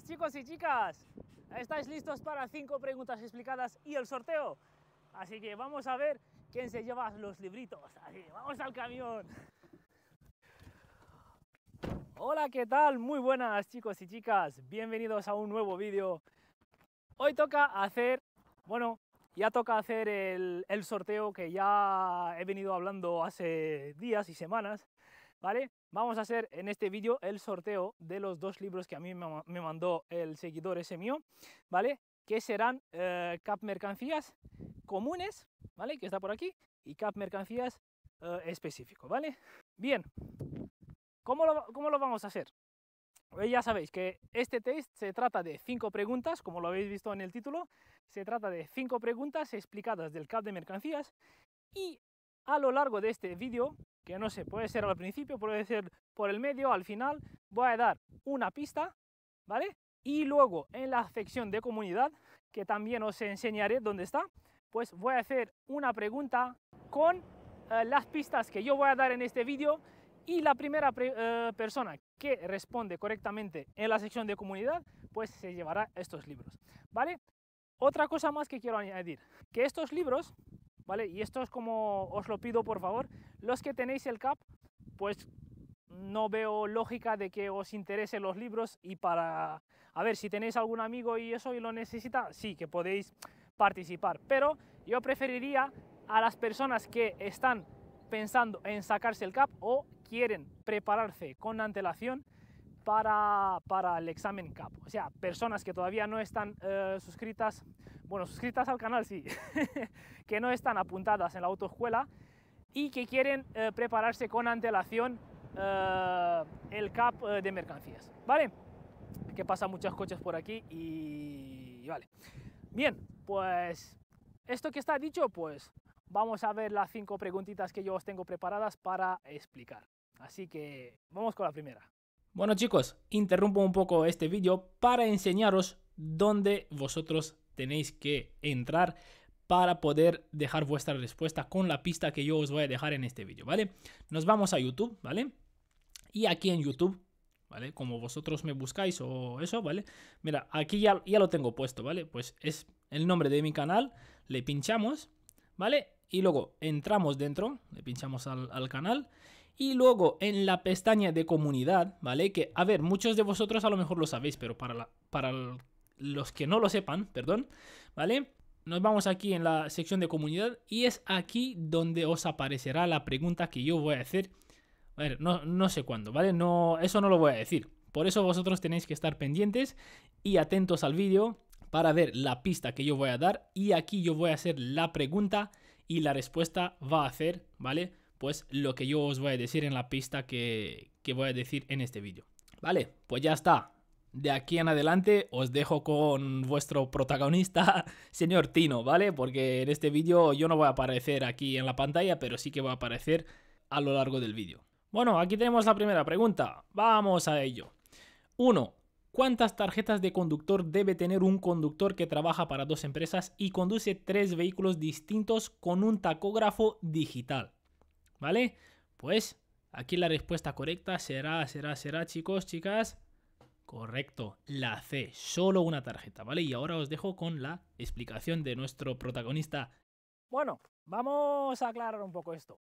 chicos y chicas. ¿Estáis listos para cinco preguntas explicadas y el sorteo? Así que vamos a ver quién se lleva los libritos. vamos al camión. Hola, ¿qué tal? Muy buenas chicos y chicas. Bienvenidos a un nuevo vídeo. Hoy toca hacer, bueno, ya toca hacer el sorteo que ya he venido hablando hace días y semanas, ¿vale? Vamos a hacer en este vídeo el sorteo de los dos libros que a mí me mandó el seguidor ese mío, ¿vale? Que serán eh, Cap Mercancías Comunes, ¿vale? Que está por aquí, y Cap Mercancías eh, Específico, ¿vale? Bien, ¿cómo lo, cómo lo vamos a hacer? Eh, ya sabéis que este test se trata de cinco preguntas, como lo habéis visto en el título, se trata de cinco preguntas explicadas del CAP de mercancías y a lo largo de este vídeo, que no sé, puede ser al principio, puede ser por el medio, al final, voy a dar una pista, ¿vale? Y luego en la sección de comunidad, que también os enseñaré dónde está, pues voy a hacer una pregunta con eh, las pistas que yo voy a dar en este vídeo y la primera eh, persona que responde correctamente en la sección de comunidad, pues se llevará estos libros, ¿vale? Otra cosa más que quiero añadir, que estos libros y esto es como os lo pido por favor. Los que tenéis el CAP, pues no veo lógica de que os interesen los libros y para... A ver, si tenéis algún amigo y eso y lo necesita, sí, que podéis participar. Pero yo preferiría a las personas que están pensando en sacarse el CAP o quieren prepararse con antelación para, el examen CAP. O sea, personas que todavía no están eh, suscritas, bueno, suscritas al canal sí, que no están apuntadas en la autoescuela y que quieren eh, prepararse con antelación eh, el CAP de mercancías. ¿Vale? Que pasan muchas coches por aquí y vale. Bien, pues esto que está dicho, pues vamos a ver las cinco preguntitas que yo os tengo preparadas para explicar. Así que vamos con la primera. Bueno chicos, interrumpo un poco este vídeo para enseñaros dónde vosotros tenéis que entrar para poder dejar vuestra respuesta con la pista que yo os voy a dejar en este vídeo, ¿vale? Nos vamos a YouTube, ¿vale? Y aquí en YouTube, ¿vale? Como vosotros me buscáis o eso, ¿vale? Mira, aquí ya, lo tengo puesto, ¿vale? Pues es el nombre de mi canal, le pinchamos, ¿vale? Y luego entramos dentro, le pinchamos al, al canal y luego en la pestaña de comunidad, ¿vale? Que, a ver, muchos de vosotros a lo mejor lo sabéis, pero para, para los que no lo sepan, perdón, ¿vale? Nos vamos aquí en la sección de comunidad y es aquí donde os aparecerá la pregunta que yo voy a hacer. A ver, no, no sé cuándo, ¿vale? No, eso no lo voy a decir. Por eso vosotros tenéis que estar pendientes y atentos al vídeo para ver la pista que yo voy a dar y aquí yo voy a hacer la pregunta y la respuesta va a hacer, ¿vale? pues lo que yo os voy a decir en la pista que, voy a decir en este vídeo. Vale, pues ya está. De aquí en adelante os dejo con vuestro protagonista, señor Tino, ¿vale? Porque en este vídeo yo no voy a aparecer aquí en la pantalla, pero sí que voy a aparecer a lo largo del vídeo. Bueno, aquí tenemos la primera pregunta. Vamos a ello. 1. ¿Cuántas tarjetas de conductor debe tener un conductor que trabaja para dos empresas y conduce tres vehículos distintos con un tacógrafo digital? ¿Vale? Pues aquí la respuesta correcta será, será, será, chicos, chicas. Correcto, la C, solo una tarjeta, ¿vale? Y ahora os dejo con la explicación de nuestro protagonista. Bueno, vamos a aclarar un poco esto.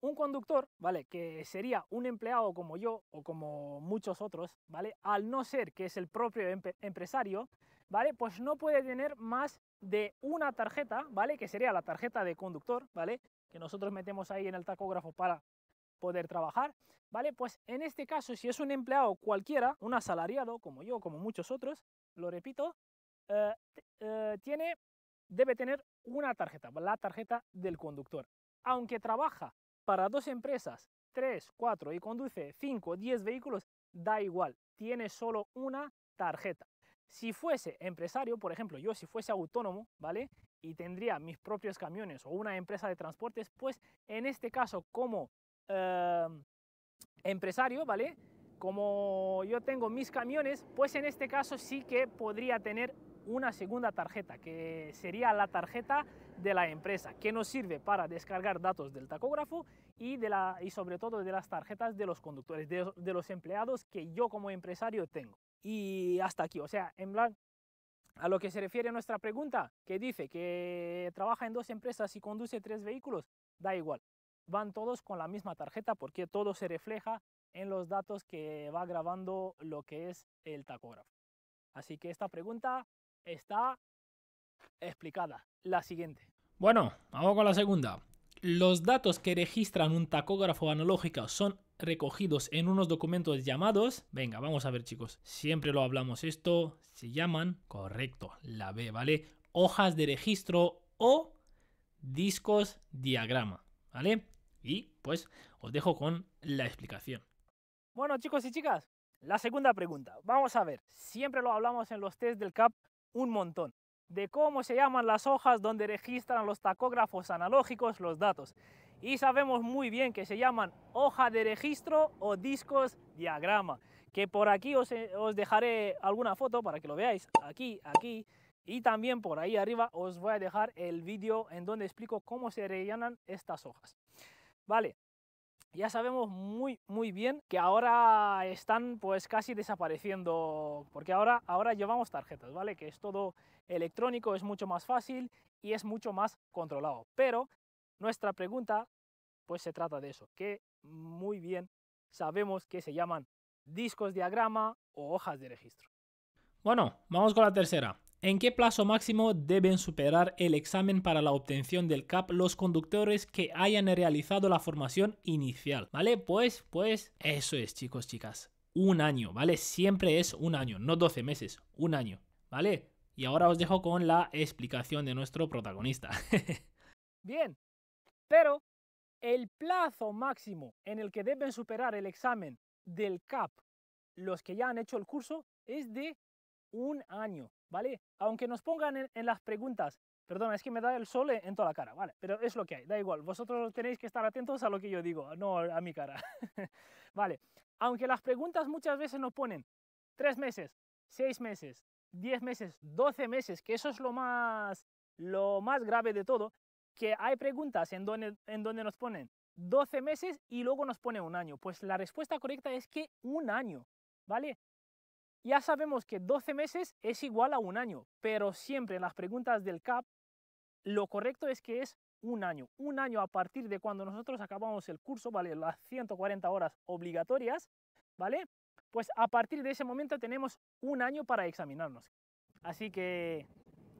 Un conductor, ¿vale? Que sería un empleado como yo o como muchos otros, ¿vale? Al no ser que es el propio empresario, ¿vale? Pues no puede tener más de una tarjeta, ¿vale? Que sería la tarjeta de conductor, ¿vale? que nosotros metemos ahí en el tacógrafo para poder trabajar, ¿vale? Pues en este caso, si es un empleado cualquiera, un asalariado como yo, como muchos otros, lo repito, eh, eh, tiene, debe tener una tarjeta, la tarjeta del conductor. Aunque trabaja para dos empresas, tres, cuatro y conduce cinco, diez vehículos, da igual, tiene solo una tarjeta. Si fuese empresario, por ejemplo, yo si fuese autónomo, ¿vale? Y tendría mis propios camiones o una empresa de transportes, pues en este caso como em, empresario, ¿vale? Como yo tengo mis camiones, pues en este caso sí que podría tener una segunda tarjeta, que sería la tarjeta de la empresa, que nos sirve para descargar datos del tacógrafo y, de la, y sobre todo de las tarjetas de los conductores, de los empleados que yo como empresario tengo. Y hasta aquí, o sea, en blanco a lo que se refiere nuestra pregunta, que dice que trabaja en dos empresas y conduce tres vehículos, da igual. Van todos con la misma tarjeta porque todo se refleja en los datos que va grabando lo que es el tacógrafo. Así que esta pregunta está explicada. La siguiente. Bueno, vamos con la segunda. Los datos que registran un tacógrafo analógico son recogidos en unos documentos llamados... Venga, vamos a ver chicos, siempre lo hablamos esto, se llaman, correcto, la B, ¿vale? Hojas de registro o discos diagrama, ¿vale? Y pues os dejo con la explicación. Bueno chicos y chicas, la segunda pregunta, vamos a ver, siempre lo hablamos en los test del CAP un montón de cómo se llaman las hojas donde registran los tacógrafos analógicos los datos. Y sabemos muy bien que se llaman hoja de registro o discos diagrama, que por aquí os, eh, os dejaré alguna foto para que lo veáis, aquí, aquí, y también por ahí arriba os voy a dejar el vídeo en donde explico cómo se rellenan estas hojas. Vale, ya sabemos muy, muy bien que ahora están pues casi desapareciendo, porque ahora, ahora llevamos tarjetas, ¿vale? Que es todo electrónico, es mucho más fácil y es mucho más controlado. Pero nuestra pregunta pues se trata de eso, que muy bien sabemos que se llaman discos diagrama o hojas de registro. Bueno, vamos con la tercera. ¿En qué plazo máximo deben superar el examen para la obtención del CAP los conductores que hayan realizado la formación inicial? ¿Vale? Pues, pues, eso es, chicos, chicas. Un año, ¿vale? Siempre es un año, no 12 meses, un año, ¿vale? Y ahora os dejo con la explicación de nuestro protagonista. Bien, pero el plazo máximo en el que deben superar el examen del CAP los que ya han hecho el curso es de un año. ¿vale? Aunque nos pongan en, las preguntas, perdón, es que me da el sol en toda la cara, ¿vale? Pero es lo que hay, da igual, vosotros tenéis que estar atentos a lo que yo digo, no a mi cara, ¿vale? Aunque las preguntas muchas veces nos ponen tres meses, seis meses, diez meses, doce meses, que eso es lo más, lo más grave de todo, que hay preguntas en donde, en donde nos ponen 12 meses y luego nos pone un año. Pues la respuesta correcta es que un año, ¿vale? Ya sabemos que 12 meses es igual a un año, pero siempre en las preguntas del CAP lo correcto es que es un año. Un año a partir de cuando nosotros acabamos el curso, ¿vale? Las 140 horas obligatorias, ¿vale? Pues a partir de ese momento tenemos un año para examinarnos. Así que,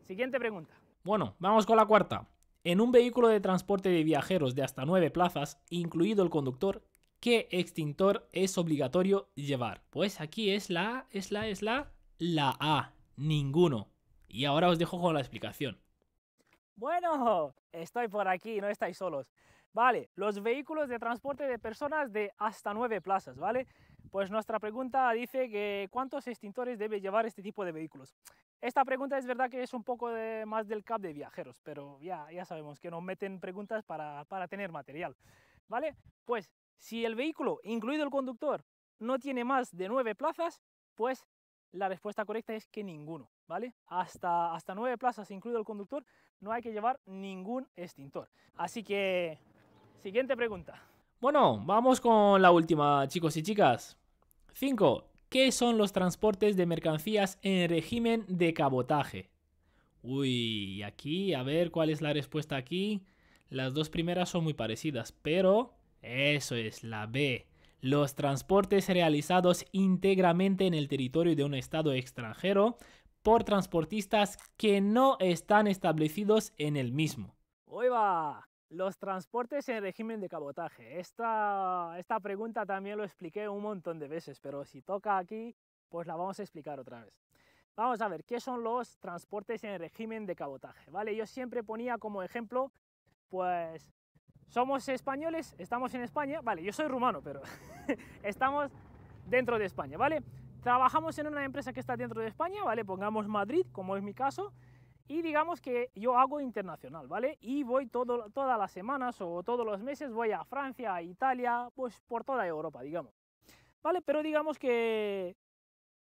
siguiente pregunta. Bueno, vamos con la cuarta. En un vehículo de transporte de viajeros de hasta nueve plazas, incluido el conductor, ¿Qué extintor es obligatorio llevar? Pues aquí es la es la es la, la A, ninguno. Y ahora os dejo con la explicación. Bueno, estoy por aquí, no estáis solos. Vale, los vehículos de transporte de personas de hasta nueve plazas, ¿vale? Pues nuestra pregunta dice que cuántos extintores debe llevar este tipo de vehículos. Esta pregunta es verdad que es un poco más del cap de viajeros, pero ya, ya sabemos que nos meten preguntas para, para tener material. ¿Vale? Pues si el vehículo, incluido el conductor, no tiene más de nueve plazas, pues la respuesta correcta es que ninguno, ¿vale? Hasta, hasta nueve plazas, incluido el conductor, no hay que llevar ningún extintor. Así que, siguiente pregunta. Bueno, vamos con la última, chicos y chicas. 5. ¿Qué son los transportes de mercancías en régimen de cabotaje? Uy, aquí, a ver cuál es la respuesta aquí. Las dos primeras son muy parecidas, pero eso es la B. Los transportes realizados íntegramente en el territorio de un estado extranjero por transportistas que no están establecidos en el mismo. Hoy va. Los transportes en régimen de cabotaje. Esta, esta pregunta también lo expliqué un montón de veces, pero si toca aquí, pues la vamos a explicar otra vez. Vamos a ver, ¿qué son los transportes en régimen de cabotaje? ¿Vale? Yo siempre ponía como ejemplo, pues, somos españoles, estamos en España, vale, yo soy rumano, pero estamos dentro de España, ¿vale? Trabajamos en una empresa que está dentro de España, ¿vale? Pongamos Madrid, como es mi caso, y digamos que yo hago internacional, ¿vale? Y voy todo, todas las semanas o todos los meses, voy a Francia, a Italia, pues por toda Europa, digamos. ¿Vale? Pero digamos que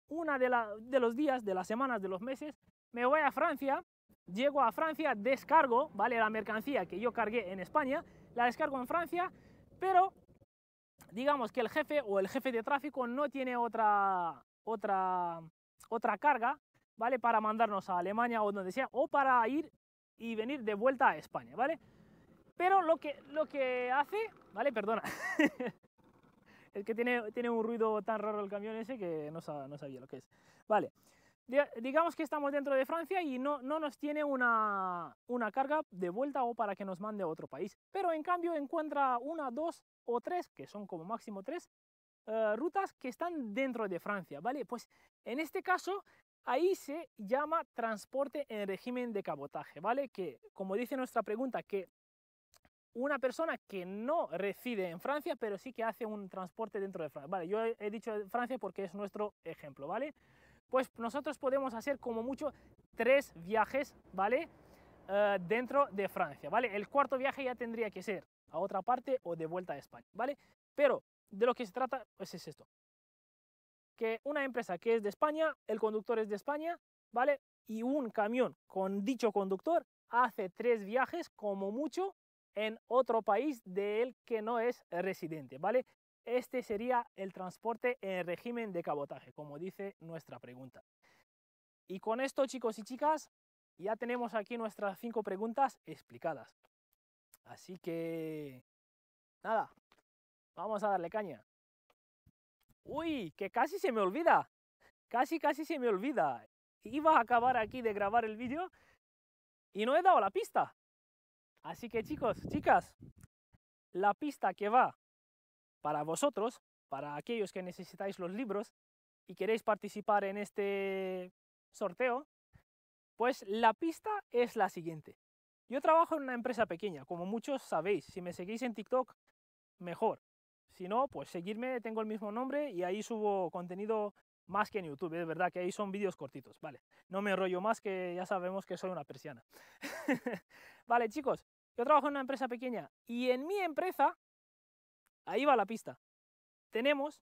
una de, de los días, de las semanas, de los meses, me voy a Francia, llego a Francia, descargo, ¿vale? La mercancía que yo cargué en España la descargo en Francia, pero digamos que el jefe o el jefe de tráfico no tiene otra, otra, otra carga, ¿vale? Para mandarnos a Alemania o donde sea, o para ir y venir de vuelta a España, ¿vale? Pero lo que, lo que hace, ¿vale? Perdona. es que tiene, tiene un ruido tan raro el camión ese que no, no sabía lo que es. Vale digamos que estamos dentro de Francia y no, no nos tiene una, una carga de vuelta o para que nos mande a otro país. Pero en cambio encuentra una, dos o tres, que son como máximo tres, eh, rutas que están dentro de Francia, ¿vale? Pues en este caso ahí se llama transporte en régimen de cabotaje, ¿vale? Que como dice nuestra pregunta, que una persona que no reside en Francia, pero sí que hace un transporte dentro de Francia. Vale, yo he dicho Francia porque es nuestro ejemplo, ¿vale? pues nosotros podemos hacer como mucho tres viajes, ¿vale? Eh, dentro de Francia, ¿vale? El cuarto viaje ya tendría que ser a otra parte o de vuelta a España, ¿vale? Pero de lo que se trata pues es esto. Que una empresa que es de España, el conductor es de España, ¿vale? Y un camión con dicho conductor hace tres viajes como mucho en otro país del que no es residente, ¿vale? Este sería el transporte en régimen de cabotaje, como dice nuestra pregunta. Y con esto, chicos y chicas, ya tenemos aquí nuestras cinco preguntas explicadas. Así que, nada, vamos a darle caña. Uy, que casi se me olvida. Casi, casi se me olvida. Iba a acabar aquí de grabar el vídeo y no he dado la pista. Así que chicos, chicas, la pista que va para vosotros, para aquellos que necesitáis los libros y queréis participar en este sorteo, pues la pista es la siguiente. Yo trabajo en una empresa pequeña, como muchos sabéis. Si me seguís en TikTok, mejor. Si no, pues seguirme, tengo el mismo nombre y ahí subo contenido más que en YouTube. Es verdad que ahí son vídeos cortitos, ¿vale? No me enrollo más que ya sabemos que soy una persiana. vale, chicos, yo trabajo en una empresa pequeña y en mi empresa Ahí va la pista. Tenemos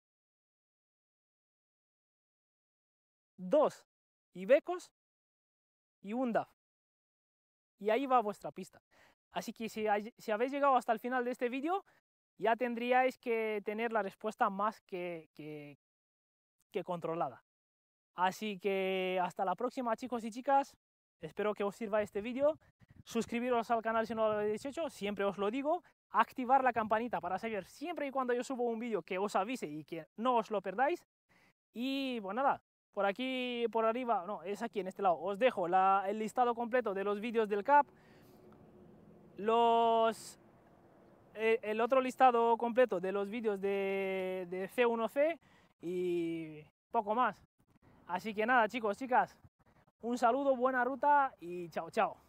dos ibecos y un DAF. Y ahí va vuestra pista. Así que si, habéis llegado hasta el final de este vídeo, ya tendríais que tener la respuesta más que, que controlada. Así que hasta la próxima chicos y chicas. Espero que os sirva este vídeo. Suscribiros al canal si no lo habéis hecho, siempre os lo digo activar la campanita para saber siempre y cuando yo subo un vídeo que os avise y que no os lo perdáis. Y pues nada, por aquí, por arriba, no, es aquí en este lado, os dejo el listado completo de los vídeos del CAP, los, eh, el, otro listado completo de los vídeos de, de C1C y poco más. Así que nada, chicos, chicas, un saludo, buena ruta y chao, chao.